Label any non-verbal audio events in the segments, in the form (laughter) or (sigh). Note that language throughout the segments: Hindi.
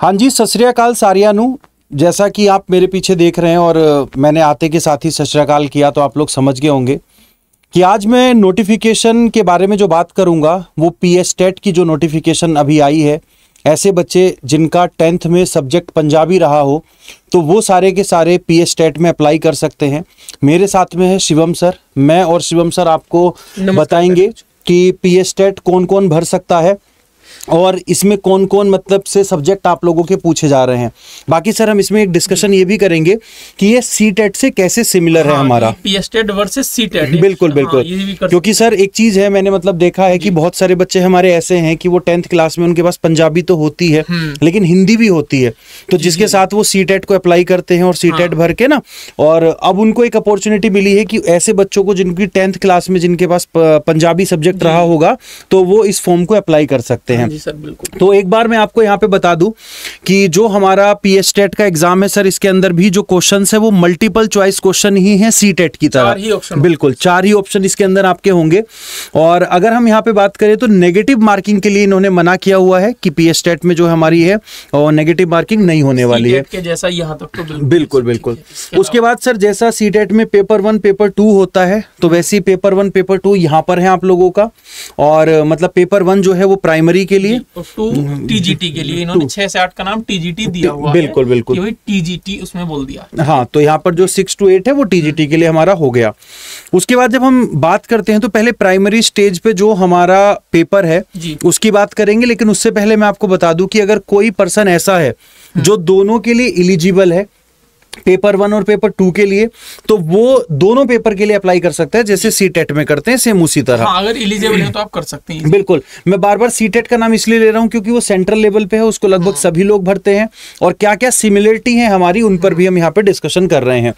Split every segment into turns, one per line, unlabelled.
हाँ जी सत श्रीकाल सारिया जैसा कि आप मेरे पीछे देख रहे हैं और मैंने आते के साथ ही सत किया तो आप लोग समझ गए होंगे कि आज मैं नोटिफिकेशन के बारे में जो बात करूंगा वो पी एस टेट की जो नोटिफिकेशन अभी आई है ऐसे बच्चे जिनका टेंथ में सब्जेक्ट पंजाबी रहा हो तो वो सारे के सारे पी एस टेट में अप्लाई कर सकते हैं मेरे साथ में है शिवम सर मैं और शिवम सर आपको बताएंगे कि पी एस टेट कौन कौन भर सकता है और इसमें कौन कौन मतलब से सब्जेक्ट आप लोगों के पूछे जा रहे हैं बाकी सर हम इसमें एक डिस्कशन ये भी करेंगे कि ये सी टेट e से कैसे सिमिलर हाँ, e e है हमारा
टेट वर्सेस सी टेट बिल्कुल बिल्कुल हाँ,
क्योंकि सर एक चीज है मैंने मतलब देखा है कि बहुत सारे बच्चे हमारे ऐसे हैं कि वो टेंथ क्लास में उनके पास पंजाबी तो होती है हम्म। लेकिन हिंदी भी होती है तो जिसके साथ वो सी टेट को अप्लाई करते हैं और सी टेट हाँ। भर के ना और अब उनको एक अपॉर्चुनिटी मिली है कि ऐसे बच्चों को जिनकी टेंथ क्लास में जिनके पास पंजाबी सब्जेक्ट रहा होगा तो वो इस फॉर्म को अप्लाई कर सकते हैं हाँ जी सर बिल्कुल तो एक बार मैं आपको यहाँ पे बता दूं कि जो हमारा पी टेट e का एग्जाम है सर इसके अंदर भी जो क्वेश्चन है वो मल्टीपल चॉइस क्वेश्चन ही है सी टेट की तरह बिल्कुल चार ही ऑप्शन इसके अंदर आपके होंगे और अगर हम यहाँ पे बात करें तो नेगेटिव मार्किंग के लिए इन्होंने मना किया हुआ है कि पी टेट e में जो हमारी है और नेगेटिव मार्किंग नहीं होने e वाली है
जैसा यहाँ तक तो बिल्कुल, बिल्कुल।
उसके बाद सर जैसा सी टेट में पेपर वन पेपर टू होता है तो वैसे ही पेपर वन पेपर टू यहाँ पर है आप लोगों का और मतलब पेपर वन जो है वो प्राइमरी के लिए लिए
टू टीजीटी के लिए हम्म, इन्होंने छह से आठ का नाम टीजीटी दिया हुआ बिल्कुल बिल्कुल टीजीटी उसमें बोल दिया
हाँ तो यहाँ पर जो सिक्स टू एट है वो टीजीटी के लिए हमारा हो गया उसके बाद जब हम बात करते हैं तो पहले प्राइमरी स्टेज पे जो हमारा पेपर है उसकी बात करेंगे लेकिन उससे पहले मैं आपको बता दूं कि अगर कोई पर्सन ऐसा है हम्म। जो दोनों के लिए इलिजिबल है पेपर वन और पेपर टू के लिए तो वो दोनों पेपर के लिए अप्लाई कर सकता है जैसे सी टेट e में करते हैं सेम उसी तरह हाँ,
अगर इलिजिबल है तो आप कर सकते हैं
बिल्कुल मैं बार बार सी टेट का नाम इसलिए ले रहा हूँ क्योंकि वो सेंट्रल लेवल पे है उसको लगभग हाँ। सभी लोग भरते हैं और क्या क्या सिमिलरिटी है हमारी उन पर भी हम यहाँ पे डिस्कशन कर रहे हैं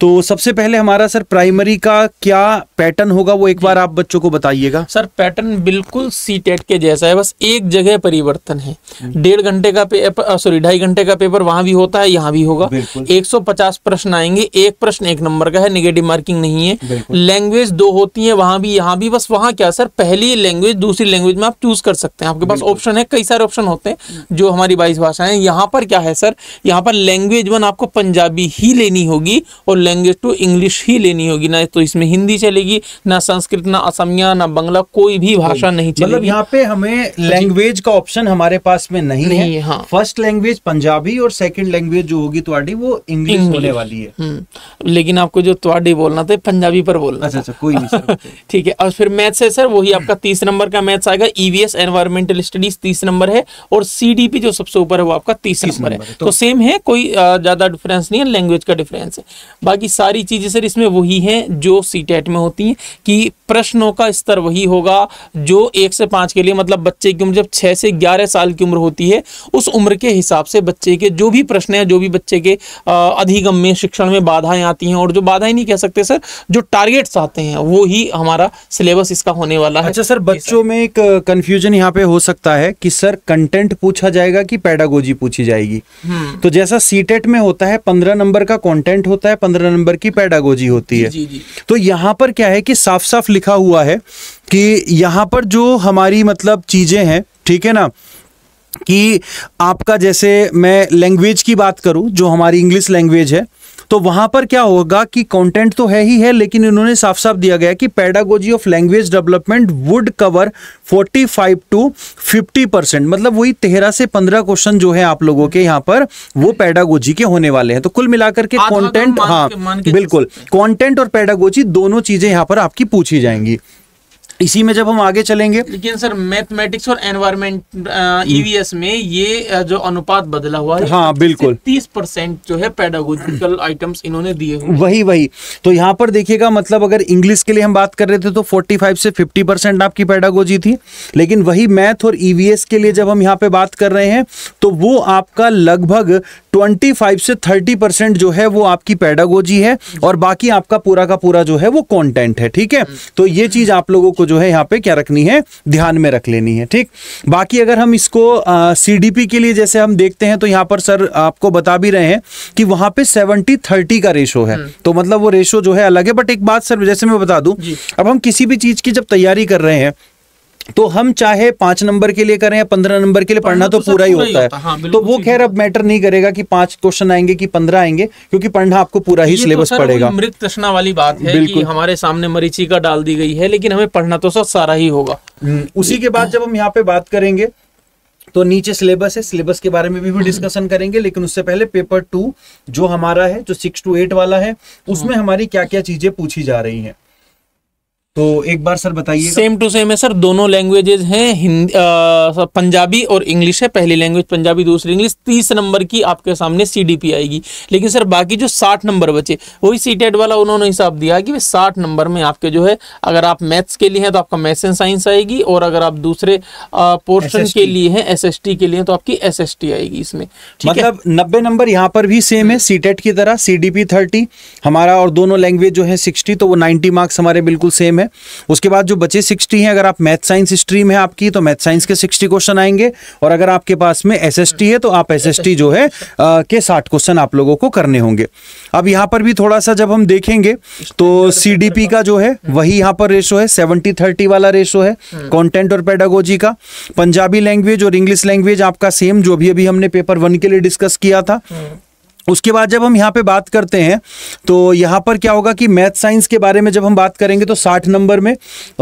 तो सबसे पहले हमारा सर प्राइमरी का क्या पैटर्न होगा वो एक बार आप
बच्चों को बताइएगा सर पैटर्न बिल्कुल सी टेट के जैसा है बस एक जगह परिवर्तन है हम्म। डेढ़ घंटे का पेपर सॉरी ढाई घंटे का पेपर वहां भी होता है यहाँ भी होगा 150 प्रश्न आएंगे एक प्रश्न एक नंबर का है निगेटिव मार्किंग नहीं है लैंग्वेज दो होती है वहां भी यहाँ भी बस वहां क्या सर पहली लैंग्वेज दूसरी लैंग्वेज में आप चूज कर सकते हैं आपके पास ऑप्शन है कई सारे ऑप्शन होते हैं हम्म। जो हमारी बाईस भाषा है यहाँ पर क्या है सर यहाँ पर लैंग्वेज वन आपको पंजाबी ही लेनी होगी और लैंग्वेज टू इंग्लिश ही लेनी होगी ना तो इसमें हिंदी चलेगी ना संस्कृत ना असमिया ना बंगला कोई भी भाषा नहीं मतलब चलेगी मतलब यहाँ
पे हमें लैंग्वेज का ऑप्शन हमारे पास में
नहीं, नहीं है हाँ। फर्स्ट लैंग्वेज पंजाबी और सेकंड लैंग्वेज जो होगी तुआडी तो वो इंग्लिश होने वाली है हम्म। लेकिन आपको जो तुआडी तो बोलना था पंजाबी पर बोलना अच्छा अच्छा कोई नहीं (laughs) ठीक है और फिर मैथ्स है सर वही आपका तीस नंबर का मैथ्स आएगा ईवीएस एनवायरमेंटल स्टडीज तीस नंबर है और सी जो सबसे ऊपर है वो आपका तीस नंबर है तो सेम तो है कोई ज्यादा डिफरेंस नहीं है लैंग्वेज का डिफरेंस है बाकी सारी चीज़ें सर इसमें वही हैं जो सी टेट में होती हैं कि प्रश्नों का स्तर वही होगा जो एक से पाँच के लिए मतलब बच्चे की उम्र जब छः से ग्यारह साल की उम्र होती है उस उम्र के हिसाब से बच्चे के जो भी प्रश्न हैं जो भी बच्चे के अधिगम में शिक्षण में बाधाएं आती हैं और जो बाधाएं नहीं कह सकते सर जो टारगेट्स आते हैं वो ही हमारा सिलेबस इसका होने वाला है अच्छा
सर बच्चों में एक कन्फ्यूजन यहाँ पे हो सकता है कि सर कंटेंट पूछा जाएगा कि पैडागोजी पूछी जाएगी हम्म। तो जैसा सीटेट में होता है पंद्रह नंबर का कॉन्टेंट होता है पंद्रह पंद्रह नंबर की पैडागोजी होती है जी, जी, तो यहाँ पर क्या है कि साफ साफ लिखा हुआ है कि यहाँ पर जो हमारी मतलब चीज़ें हैं ठीक है ना कि आपका जैसे मैं लैंग्वेज की बात करूं जो हमारी इंग्लिश लैंग्वेज है तो वहां पर क्या होगा कि कंटेंट तो है ही है लेकिन इन्होंने साफ साफ दिया गया कि pedagogy of language development would cover 45 to 50 percent मतलब वही तेरह से पंद्रह क्वेश्चन जो है आप लोगों के यहाँ पर वो पेडागोजी के होने वाले हैं तो कुल मिलाकर के कॉन्टेंट हाँ बिल्कुल कॉन्टेंट और पेडागोजी दोनों चीजें यहाँ पर आपकी पूछी जाएंगी इसी में जब हम आगे चलेंगे
लेकिन सर मैथमेटिक्स और एनवायरमेंट ईवीएस e में ये जो अनुपात बदला हुआ है हाँ बिल्कुल तीस परसेंट जो है पेडागोजिकल आइटम्स इन्होंने दिए
वही वही तो यहाँ पर देखिएगा मतलब अगर इंग्लिश के लिए हम बात कर रहे थे तो 45 से 50 परसेंट आपकी पेडागोजी थी लेकिन वही मैथ और ईवीएस e के लिए जब हम यहाँ पे बात कर रहे हैं तो वो आपका लगभग फाइव से थर्टी परसेंट जो है वो आपकी पेडागोजी है और बाकी आपका पूरा का पूरा जो है वो कॉन्टेंट है ठीक है तो ये चीज आप लोगों को जो है यहाँ पे क्या रखनी है ध्यान में रख लेनी है ठीक बाकी अगर हम इसको सीडीपी के लिए जैसे हम देखते हैं तो यहाँ पर सर आपको बता भी रहे हैं कि वहां पे सेवेंटी थर्टी का रेशो है हम्म। तो मतलब वो रेशो जो है अलग है बट एक बात सर जैसे मैं बता दूं अब हम किसी भी चीज की जब तैयारी कर रहे हैं तो हम चाहे पांच नंबर के लिए करें या पंद्रह नंबर के लिए हाँ, पढ़ना हाँ, तो, तो पूरा ही होता, है हाँ, तो वो खैर अब मैटर नहीं करेगा कि पांच क्वेश्चन आएंगे कि पंद्रह आएंगे क्योंकि पढ़ना आपको पूरा ही तो सिलेबस तो पड़ेगा मृत
तृष्णा वाली बात है कि हमारे सामने मरीची का डाल दी गई है लेकिन हमें पढ़ना तो सब सारा ही होगा हम्म, उसी के बाद जब हम यहाँ पे बात करेंगे तो नीचे
सिलेबस है सिलेबस के बारे में भी, भी हम्म। डिस्कशन करेंगे लेकिन उससे पहले पेपर टू जो हमारा है जो सिक्स टू एट वाला है उसमें हाँ। हमारी क्या क्या चीजें पूछी जा रही हैं तो एक बार सर
बताइए सेम टू सेम है सर दोनों लैंग्वेजेज हैं हिंदी पंजाबी और इंग्लिश है पहली लैंग्वेज पंजाबी दूसरी इंग्लिश तीस नंबर की आपके सामने सीडीपी आएगी लेकिन सर बाकी जो साठ नंबर बचे वही सीटेट e वाला उन्होंने हिसाब दिया कि साठ नंबर में आपके जो है अगर आप मैथ्स के लिए हैं तो आपका मैथ्स एंड साइंस आएगी और अगर आप दूसरे पोर्सन के लिए हैं एस के लिए तो आपकी एस आएगी इसमें मतलब
नब्बे नंबर यहाँ पर भी सेम है सीटेट e की तरह सी डी हमारा और दोनों लैंग्वेज जो है सिक्सटी तो वो नाइन्टी मार्क्स हमारे बिल्कुल सेम है में उसके बाद जो बचे सिक्सटी हैं अगर आप मैथ साइंस स्ट्रीम है आपकी तो मैथ साइंस के सिक्सटी क्वेश्चन आएंगे और अगर आपके पास में एस है तो आप एस जो है आ, के साठ क्वेश्चन आप लोगों को करने होंगे अब यहाँ पर भी थोड़ा सा जब हम देखेंगे तो सी का जो है वही यहाँ पर रेशो है सेवनटी थर्टी वाला रेशो है कॉन्टेंट और पेडागोजी का पंजाबी लैंग्वेज और इंग्लिश लैंग्वेज आपका सेम जो भी अभी हमने पेपर वन के लिए डिस्कस किया था उसके बाद जब हम यहाँ पे बात करते हैं तो यहाँ पर क्या होगा कि मैथ साइंस के बारे में जब हम बात करेंगे तो 60 नंबर में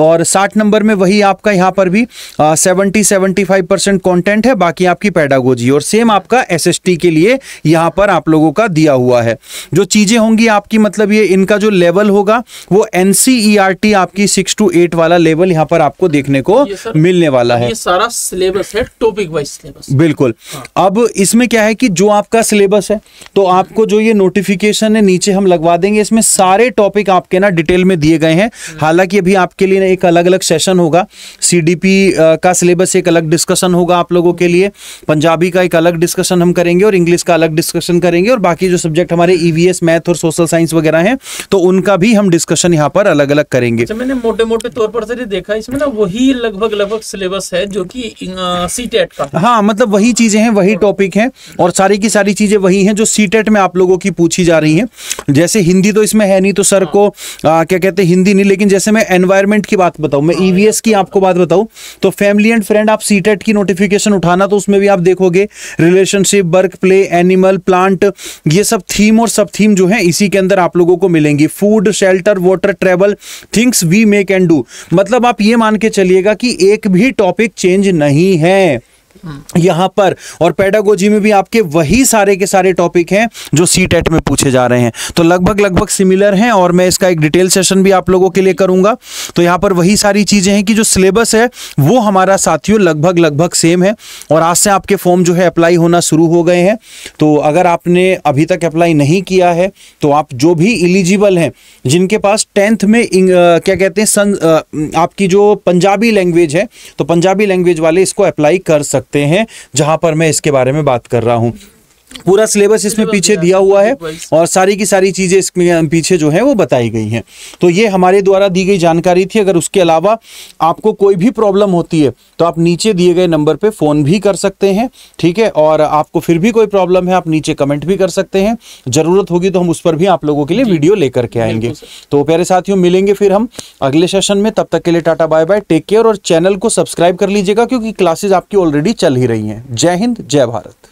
और 60 नंबर में वही आपका यहाँ पर भी आ, 70 75 परसेंट कॉन्टेंट है बाकी आपकी पैडागोजी और सेम आपका एसएसटी के लिए यहाँ पर आप लोगों का दिया हुआ है जो चीज़ें होंगी आपकी मतलब ये इनका जो लेवल होगा वो एन e आपकी सिक्स टू एट वाला लेवल यहाँ पर आपको देखने को मिलने वाला है
सारा सिलेबस है टॉपिक वाइज सिलेबस
बिल्कुल हाँ। अब इसमें क्या है कि जो आपका सिलेबस है तो आपको जो ये नोटिफिकेशन है नीचे हम लगवा देंगे इसमें सारे टॉपिक आपके ना डिटेल में दिए गए हैं हालांकि अभी आपके लिए एक अलग अलग सेशन होगा सी का सिलेबस एक अलग डिस्कशन होगा आप लोगों के लिए पंजाबी का एक अलग डिस्कशन हम करेंगे और इंग्लिश का अलग डिस्कशन करेंगे और बाकी जो सब्जेक्ट हमारे ईवीएस e मैथ और सोशल साइंस वगैरह हैं तो उनका भी हम डिस्कशन यहाँ पर अलग अलग करेंगे अच्छा,
मैंने मोटे मोटे तौर पर सर देखा इसमें ना वही लगभग लगभग सिलेबस है जो कि सी e का
हाँ मतलब वही चीजें हैं वही टॉपिक हाँ। है और सारी की सारी चीजें वही हैं जो सी सीटेट में आप लोगों की पूछी जा रही है जैसे हिंदी तो इसमें है नहीं तो सर को आ, क्या कहते हैं हिंदी नहीं लेकिन जैसे मैं एनवायरमेंट की बात बताऊं मैं ईवीएस की आपको बात बताऊं तो फैमिली एंड फ्रेंड आप सीटेट की नोटिफिकेशन उठाना तो उसमें भी आप देखोगे relationship work play animal plant ये सब थीम और सब थीम जो है इसी के अंदर आप लोगों को मिलेंगी food shelter water travel things we make and do मतलब आप ये मान के चलिएगा कि एक भी टॉपिक चेंज नहीं है यहाँ पर और पेडागोजी में भी आपके वही सारे के सारे टॉपिक हैं जो सी टेट e में पूछे जा रहे हैं तो लगभग लगभग सिमिलर हैं और मैं इसका एक डिटेल सेशन भी आप लोगों के लिए करूंगा तो यहाँ पर वही सारी चीज़ें हैं कि जो सिलेबस है वो हमारा साथियों लगभग लगभग सेम है और आज से आपके फॉर्म जो है अप्लाई होना शुरू हो गए हैं तो अगर आपने अभी तक अप्लाई नहीं किया है तो आप जो भी इलिजिबल हैं जिनके पास टेंथ में क्या कहते हैं आपकी जो पंजाबी लैंग्वेज है तो पंजाबी लैंग्वेज वाले इसको अप्लाई कर सकते सकते हैं जहां पर मैं इसके बारे में बात कर रहा हूं पूरा सिलेबस इसमें पीछे दिया हुआ है और सारी की सारी चीज़ें इसमें पीछे जो है वो बताई गई हैं तो ये हमारे द्वारा दी गई जानकारी थी अगर उसके अलावा आपको कोई भी प्रॉब्लम होती है तो आप नीचे दिए गए नंबर पे फ़ोन भी कर सकते हैं ठीक है और आपको फिर भी कोई प्रॉब्लम है आप नीचे कमेंट भी कर सकते हैं ज़रूरत होगी तो हम उस पर भी आप लोगों के लिए वीडियो लेकर के आएंगे तो प्यारे साथियों मिलेंगे फिर हम अगले सेशन में तब तक के लिए tata bye bye take care और चैनल को सब्सक्राइब कर लीजिएगा क्योंकि क्लासेज आपकी ऑलरेडी चल ही रही है जय हिंद जय भारत